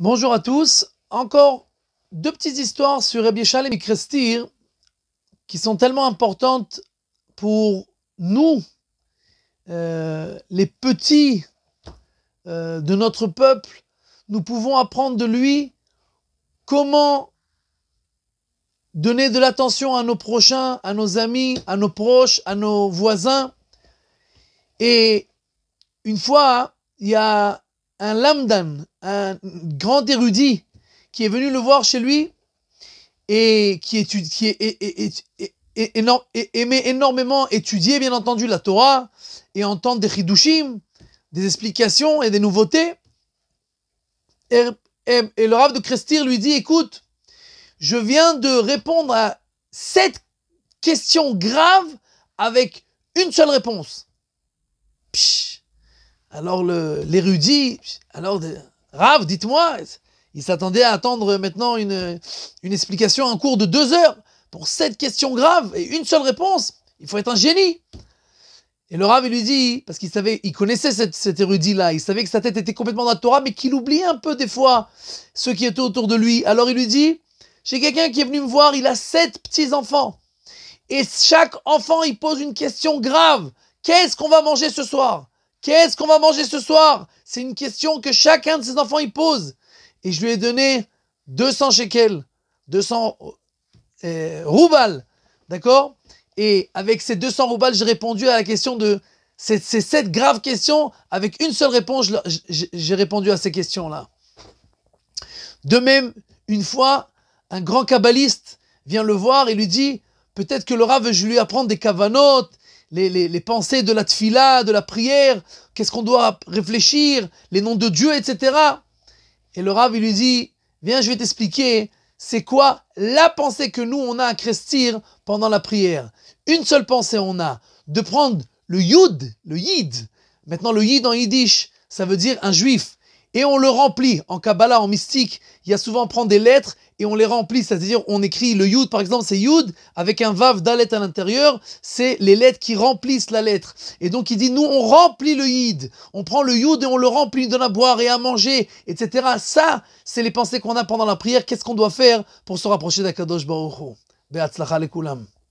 Bonjour à tous. Encore deux petites histoires sur Rabbi et Mikrestir qui sont tellement importantes pour nous, euh, les petits euh, de notre peuple. Nous pouvons apprendre de lui comment donner de l'attention à nos prochains, à nos amis, à nos proches, à nos voisins. Et une fois, il y a un lamdan, un grand érudit, qui est venu le voir chez lui et qui, aimait énormément étudier, bien entendu, la Torah et entendre des chidushim, des explications et des nouveautés. Et, le Rav de Krestir lui dit, écoute, je viens de répondre à cette question grave avec une seule réponse. Alors l'érudit, alors Rave, Rav, dites-moi, il s'attendait à attendre maintenant une, explication, en cours de deux heures pour cette question grave et une seule réponse. Il faut être un génie. Et le Rav, il lui dit, parce qu'il savait, il connaissait cet érudit-là, il savait que sa tête était complètement dans la Torah, mais qu'il oubliait un peu des fois ceux qui étaient autour de lui. Alors il lui dit, j'ai quelqu'un qui est venu me voir, il a sept petits-enfants. Et chaque enfant, il pose une question grave. Qu'est-ce qu'on va manger ce soir Qu'est-ce qu'on va manger ce soir C'est une question que chacun de ses enfants y pose. Et je lui ai donné 200 shekels, 200 euh, d'accord Et avec ces 200 roubles, j'ai répondu à la question de ces, cette sept graves questions. Avec une seule réponse, j'ai répondu à ces questions-là. De même, une fois, un grand kabbaliste vient le voir et lui dit Peut-être que Laura, veux-je lui apprendre des kavanotes, les, pensées de la tfila, de la prière, qu'est-ce qu'on doit réfléchir, les noms de Dieu, etc. Et le Rav, lui dit, viens, je vais t'expliquer, c'est quoi la pensée que nous, on a à crestir pendant la prière. Une seule pensée, on a, de prendre le Yud, le Yid. Maintenant, le Yid en Yiddish, ça veut dire un juif et on le remplit. En Kabbalah, en mystique, il y a souvent prendre des lettres et on les remplit, c'est-à-dire on écrit le Yud, par exemple, c'est Yud, avec un Vav d'Alet à l'intérieur, c'est les lettres qui remplissent la lettre. Et donc il dit, nous on remplit le Yid, on prend le Yud et on le remplit, de la boire et à manger, etc. Ça, c'est les pensées qu'on a pendant la prière, qu'est-ce qu'on doit faire pour se rapprocher d'Akadosh Baruch Hu.